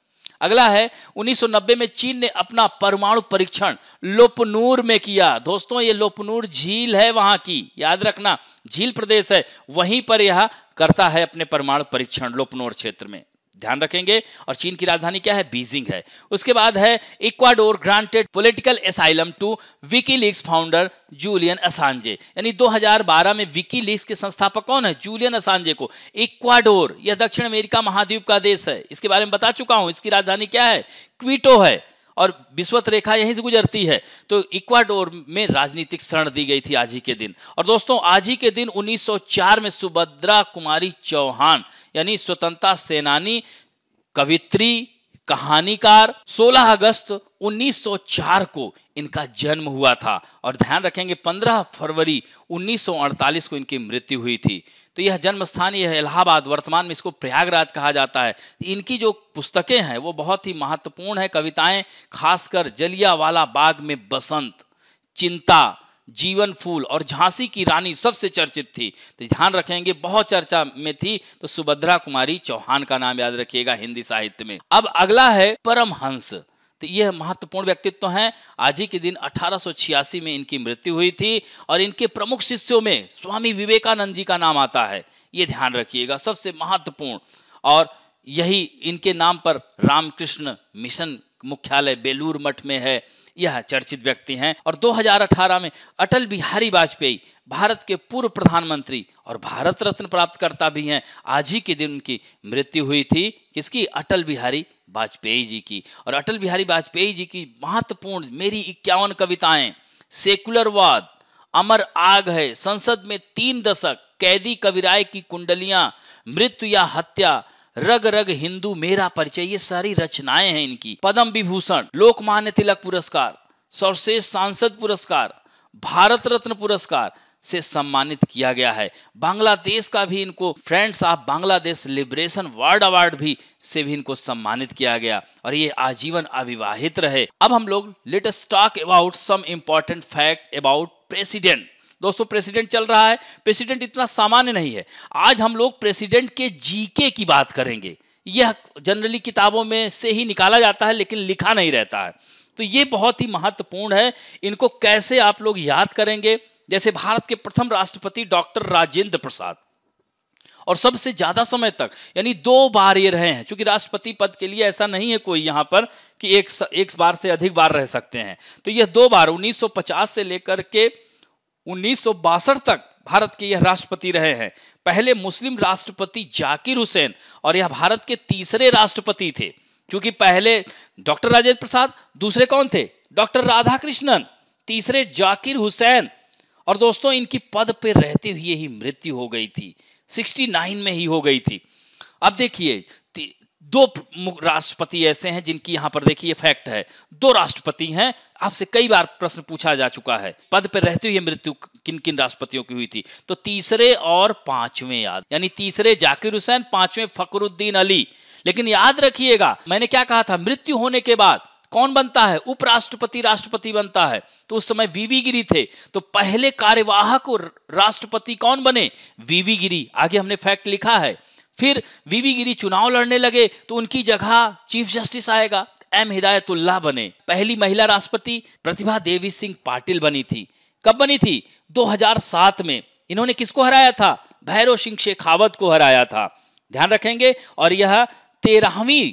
अगला है 1990 में चीन ने अपना परमाणु परीक्षण लोपनूर में किया दोस्तों ये लोपनूर झील है वहां की याद रखना झील प्रदेश है वहीं पर यह करता है अपने परमाणु परीक्षण लोपनूर क्षेत्र में ध्यान रखेंगे और चीन की राजधानी क्या है बीजिंग है उसके बाद है Ecuador granted political asylum to WikiLeaks founder Julian Assange यानी 2012 में विकीलीक्स के संस्थापक कौन है जूलियन असांजे को इक्वाडोर यह दक्षिण अमेरिका महाद्वीप का देश है इसके बारे में बता चुका हूं इसकी राजधानी क्या है क्वीटो है और विश्वत रेखा यहीं से गुजरती है तो इक्वाडोर में राजनीतिक शरण दी गई थी आज ही के दिन और दोस्तों आज ही के दिन 1904 में सुभद्रा कुमारी चौहान यानी स्वतंत्रता सेनानी कवित्री कहानीकार 16 अगस्त 1904 को इनका जन्म हुआ था और ध्यान रखेंगे 15 फरवरी 1948 को इनकी मृत्यु हुई थी तो यह जन्म स्थान यह इलाहाबाद वर्तमान में इसको प्रयागराज कहा जाता है इनकी जो पुस्तकें हैं वो बहुत ही महत्वपूर्ण है कविताएं खासकर जलिया वाला बाग में बसंत चिंता जीवन फूल और झांसी की रानी सबसे चर्चित थी तो ध्यान रखेंगे बहुत चर्चा में थी तो सुभद्रा कुमारी चौहान का नाम याद रखिएगा हिंदी साहित्य में अब अगला है परमहंस तो यह महत्वपूर्ण व्यक्तित्व तो हैं आज ही के दिन अठारह में इनकी मृत्यु हुई थी और इनके प्रमुख शिष्यों में स्वामी विवेकानंद जी का नाम आता है ये ध्यान रखिएगा सबसे महत्वपूर्ण और यही इनके नाम पर रामकृष्ण मिशन मुख्यालय बेलूर मठ में है यह चर्चित व्यक्ति हैं और 2018 में अटल बिहारी वाजपेयी भारत के पूर्व प्रधानमंत्री और भारत रत्न प्राप्तकर्ता भी हैं आज ही के दिन उनकी मृत्यु हुई थी किसकी अटल बिहारी वाजपेयी जी की और अटल बिहारी वाजपेयी जी की महत्वपूर्ण मेरी इक्यावन कविताएं सेकुलरवाद अमर आग है संसद में तीन दशक कैदी कविराय की कुंडलियां मृत्यु या हत्या रग रग हिंदू मेरा परिचय ये सारी रचनाएं हैं इनकी पद्म विभूषण लोकमान्य तिलक पुरस्कार सर्वश्रेष्ठ सांसद पुरस्कार भारत रत्न पुरस्कार से सम्मानित किया गया है बांग्लादेश का भी इनको friends of Bangladesh liberation world award भी से भी इनको सम्मानित किया गया और ये आजीवन अविवाहित रहे अब हम लोग latest talk about some important fact about president दोस्तों प्रेसिडेंट चल रहा है प्रेसिडेंट इतना सामान्य नहीं है आज हम लोग प्रेसिडेंट के जीके की बात करेंगे यह जनरली किताबों में से ही निकाला जाता है लेकिन लिखा नहीं रहता है तो ये बहुत ही महत्वपूर्ण है इनको कैसे आप लोग याद करेंगे जैसे भारत के प्रथम राष्ट्रपति डॉक्टर राजेंद्र प्रसाद और सबसे ज्यादा समय तक यानी दो बार ये रहे हैं क्योंकि राष्ट्रपति पद के लिए ऐसा नहीं है कोई यहां पर कि एक एक बार से अधिक बार रह सकते हैं तो यह दो बार 1950 से लेकर के उन्नीस तक भारत के यह राष्ट्रपति रहे हैं पहले मुस्लिम राष्ट्रपति जाकिर हुसैन और यह भारत के तीसरे राष्ट्रपति थे क्योंकि पहले डॉक्टर राजेंद्र प्रसाद दूसरे कौन थे डॉक्टर राधाकृष्णन तीसरे जाकिर हुसैन और दोस्तों इनकी पद पर रहते हुए ही मृत्यु हो गई थी 69 में ही हो गई थी अब देखिए दो राष्ट्रपति ऐसे हैं जिनकी यहां पर देखिए फैक्ट है दो राष्ट्रपति हैं आपसे कई बार प्रश्न पूछा जा चुका है पद पर रहते हुए मृत्यु किन किन राष्ट्रपतियों की हुई थी तो तीसरे और पांचवें याद यानी तीसरे जाकिर हुसैन पांचवें फकरुद्दीन अली लेकिन याद रखिएगा मैंने क्या कहा था मृत्यु होने के बाद कौन बनता है उपराष्ट्रपति राष्ट्रपति बनता है तो उस समय वीवी गिरी थे तो पहले कार्यवाहक राष्ट्रपति कौन बने वीवी गिरी आगे हमने फैक्ट लिखा है फिर वीवी गिरी चुनाव लड़ने लगे तो उनकी जगह चीफ जस्टिस आएगा एम हिदायतुल्लाह बने पहली महिला राष्ट्रपति प्रतिभा देवी सिंह पाटिल बनी थी कब बनी थी 2007 में इन्होंने किसको हराया था भैरव सिंह शेखावत को हराया था ध्यान रखेंगे और यह तेरहवीं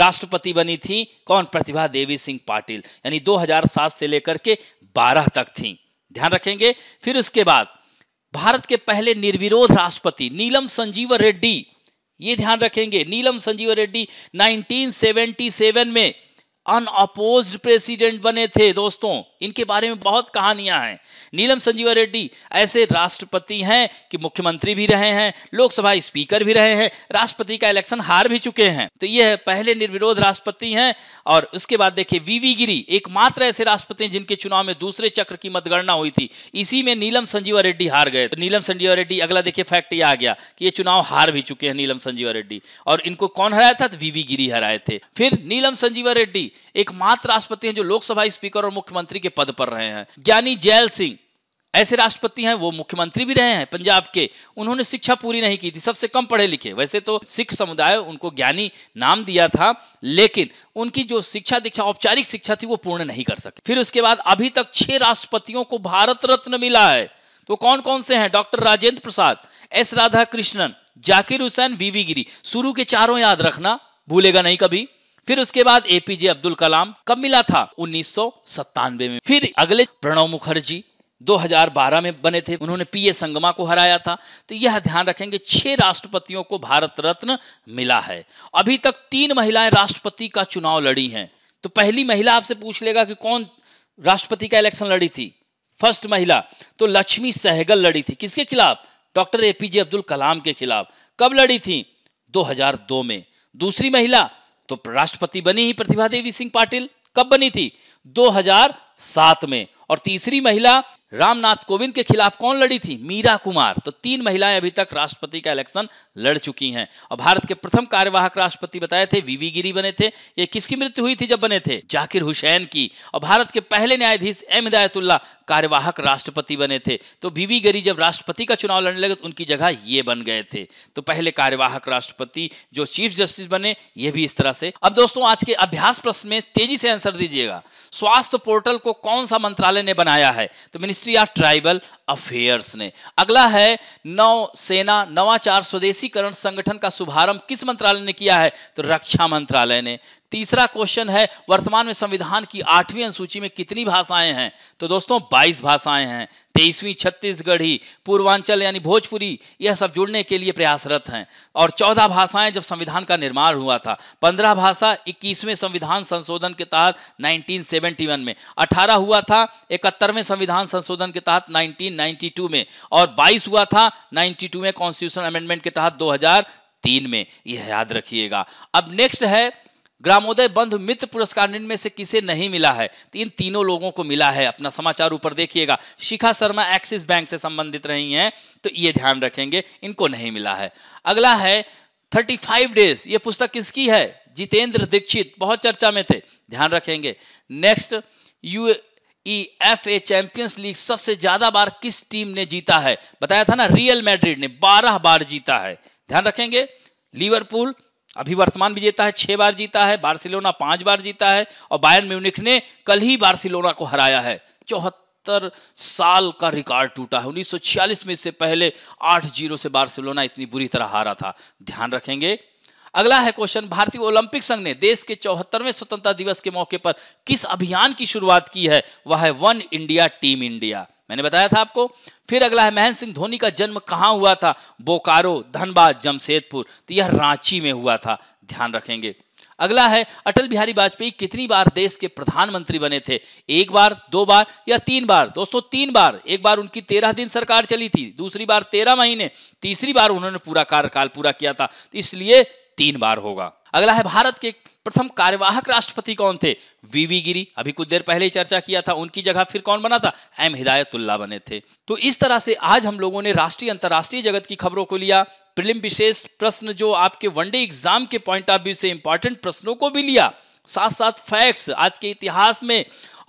राष्ट्रपति बनी थी कौन प्रतिभा देवी सिंह पाटिल यानी 2007 से लेकर के 12 तक थी ध्यान रखेंगे फिर उसके बाद भारत के पहले निर्विरोध राष्ट्रपति नीलम संजीव रेड्डी ये ध्यान रखेंगे नीलम संजीव रेड्डी 1977 में अनअपोज प्रेसिडेंट बने थे दोस्तों इनके बारे में बहुत कहानियां हैं नीलम संजीव रेड्डी ऐसे राष्ट्रपति हैं कि मुख्यमंत्री भी रहे हैं लोकसभा स्पीकर भी रहे हैं राष्ट्रपति का इलेक्शन हार भी चुके हैं तो यह पहले निर्विरोध राष्ट्रपति हैं और उसके बाद देखिए वीवी गिरी एकमात्र ऐसे राष्ट्रपति जिनके चुनाव में दूसरे चक्र की मतगणना हुई थी इसी में नीलम संजीव रेड्डी हार गए तो नीलम संजीव रेड्डी अगला देखिए फैक्ट यह आ गया कि ये चुनाव हार भी चुके हैं नीलम संजीव रेड्डी और इनको कौन हराया था वीवी तो गिरी हराए थे फिर नीलम संजीव रेड्डी एकमात्र राष्ट्रपति हैं जो लोकसभा स्पीकर और मुख्यमंत्री के पद पर रहे हैं ज्ञानी जैल सिंह ऐसे राष्ट्रपति हैं वो मुख्यमंत्री भी रहे हैं पंजाब के उन्होंने शिक्षा पूरी नहीं की थी सबसे कम पढ़े लिखे वैसे तो सिख समुदाय उनको ज्ञानी नाम दिया था लेकिन उनकी जो शिक्षा दीक्षा औपचारिक शिक्षा थी वो पूर्ण नहीं कर सके फिर उसके बाद अभी तक छह राष्ट्रपतियों को भारत रत्न मिला है तो कौन कौन से हैं doctor Rajendra Prasad S Radha Krishnan Zakir Hussain V V Giri शुरू के चारों याद रखना भूलेगा नहीं कभी फिर उसके बाद एपीजे अब्दुल कलाम कब मिला था उन्नीस में फिर अगले प्रणव मुखर्जी 2012 में बने थे उन्होंने पीए संगमा को हराया था तो यह ध्यान रखेंगे छह राष्ट्रपतियों को भारत रत्न मिला है अभी तक तीन महिलाएं राष्ट्रपति का चुनाव लड़ी हैं तो पहली महिला आपसे पूछ लेगा कि कौन राष्ट्रपति का इलेक्शन लड़ी थी फर्स्ट महिला तो लक्ष्मी सहगल लड़ी थी किसके खिलाफ डॉक्टर एपीजे अब्दुल कलाम के खिलाफ कब लड़ी थी 2002 में दूसरी महिला तो राष्ट्रपति बनी ही प्रतिभा देवी सिंह पाटिल कब बनी थी 2007 में और तीसरी महिला रामनाथ कोविंद के खिलाफ कौन लड़ी थी मीरा कुमार तो तीन महिलाएं अभी तक राष्ट्रपति का इलेक्शन लड़ चुकी हैं और भारत के प्रथम कार्यवाहक राष्ट्रपति बताए थे वीवी गिरी बने थे ये किसकी मृत्यु हुई थी जब बने थे जाकिर हुसैन की और भारत के पहले न्यायाधीश एम हिदायतुल्ला कार्यवाहक राष्ट्रपति बने थे तो बीवी गरी जब राष्ट्रपति का चुनाव लड़ने लगे तो उनकी जगह ये बन गए थे तो पहले कार्यवाहक राष्ट्रपति जो चीफ जस्टिस बने ये भी इस तरह से अब दोस्तों आज के अभ्यास प्रश्न में तेजी से आंसर दीजिएगा स्वास्थ्य पोर्टल को कौन सा मंत्रालय ने बनाया है तो मिनिस्ट्री ऑफ ट्राइबल अफेयर्स ने अगला है नौ सेना नवाचार स्वदेशीकरण संगठन का शुभारंभ किस मंत्रालय ने किया है तो रक्षा मंत्रालय ने तीसरा क्वेश्चन है वर्तमान में संविधान की आठवीं अनुसूची में कितनी भाषाएं हैं तो दोस्तों 22 भाषाएं हैं तेईसवीं छत्तीसगढ़ी पूर्वांचल यानी भोजपुरी यह सब जुड़ने के लिए प्रयासरत हैं और चौदह भाषाएं जब संविधान का निर्माण हुआ था पंद्रह भाषा इक्कीसवें संविधान संशोधन के तहत 1971 में अठारह हुआ था इकहत्तरवें संविधान संशोधन के तहत 1992 में और बाईस हुआ था 92 में कॉन्स्टिट्यूशन अमेंडमेंट के तहत दो में यह याद रखिएगा अब नेक्स्ट है ग्रामोदय बंधु मित्र पुरस्कार इनमें से किसे नहीं मिला है तो इन तीनों लोगों को मिला है अपना समाचार ऊपर देखिएगा शिखा शर्मा एक्सिस बैंक से संबंधित रही हैं तो ये ध्यान रखेंगे इनको नहीं मिला है अगला है थर्टी फाइव डेज ये पुस्तक किसकी है जितेंद्र दीक्षित बहुत चर्चा में थे ध्यान रखेंगे next U E F A Champions League सबसे ज्यादा बार किस टीम ने जीता है बताया था ना रियल मैड्रिड ने 12 बार जीता है ध्यान रखेंगे लिवरपूल अभी वर्तमान विजेता है छह बार जीता है बार्सिलोना पांच बार जीता है और बायर्न म्यूनिख ने कल ही बार्सिलोना को हराया है चौहत्तर साल का रिकॉर्ड टूटा है 1946 में इससे पहले आठ जीरो से बार्सिलोना इतनी बुरी तरह हारा था ध्यान रखेंगे अगला है क्वेश्चन भारतीय ओलंपिक संघ ने देश के चौहत्तरवें स्वतंत्रता दिवस के मौके पर किस अभियान की शुरुआत की है वह है वन इंडिया टीम इंडिया मैंने बताया था आपको फिर अगला है महेंद्र सिंह धोनी का जन्म कहां हुआ था बोकारो धनबाद जमशेदपुर तो यह रांची में हुआ था ध्यान रखेंगे अगला है अटल बिहारी वाजपेयी कितनी बार देश के प्रधानमंत्री बने थे एक बार दो बार या तीन बार दोस्तों तीन बार एक बार उनकी तेरह दिन सरकार चली थी दूसरी बार तेरह महीने तीसरी बार उन्होंने पूरा कार्यकाल पूरा किया था तो इसलिए तीन बार होगा अगला है भारत के प्रथम कार्यवाहक राष्ट्रपति कौन थे वीवी गिरी अभी कुछ देर पहले ही चर्चा किया था उनकी जगह फिर कौन बना था एम हिदायतुल्ला बने थे तो इस तरह से आज हम लोगों ने राष्ट्रीय अंतर्राष्ट्रीय जगत की खबरों को लिया प्रिलिम विशेष प्रश्न जो आपके वनडे एग्जाम के पॉइंट ऑफ व्यू से इंपॉर्टेंट प्रश्नों को भी लिया साथ साथ फैक्ट्स आज के इतिहास में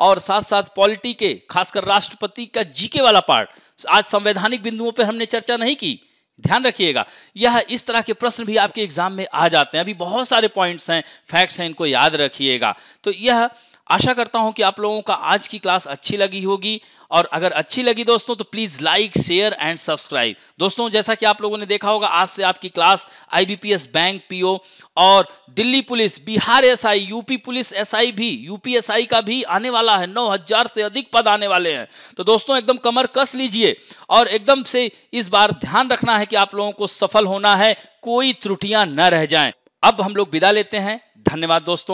और साथ साथ पॉलिटी के खासकर राष्ट्रपति का जीके वाला पार्ट आज संवैधानिक बिंदुओं पर हमने चर्चा नहीं की ध्यान रखिएगा यह इस तरह के प्रश्न भी आपके एग्जाम में आ जाते हैं अभी बहुत सारे पॉइंट्स हैं फैक्ट्स हैं इनको याद रखिएगा तो यह आशा करता हूं कि आप लोगों का आज की क्लास अच्छी लगी होगी और अगर अच्छी लगी दोस्तों तो please like share and subscribe दोस्तों जैसा कि आप लोगों ने देखा होगा आज से आपकी क्लास आईबीपीएस बैंक पीओ और Delhi police Bihar SI UP police SI भी यूपी एसआई का भी आने वाला है नौ हजार से अधिक पद आने वाले हैं तो दोस्तों एकदम कमर कस लीजिए और एकदम से इस बार ध्यान रखना है कि आप लोगों को सफल होना है कोई त्रुटियां न रह जाए अब हम लोग विदा लेते हैं धन्यवाद दोस्तों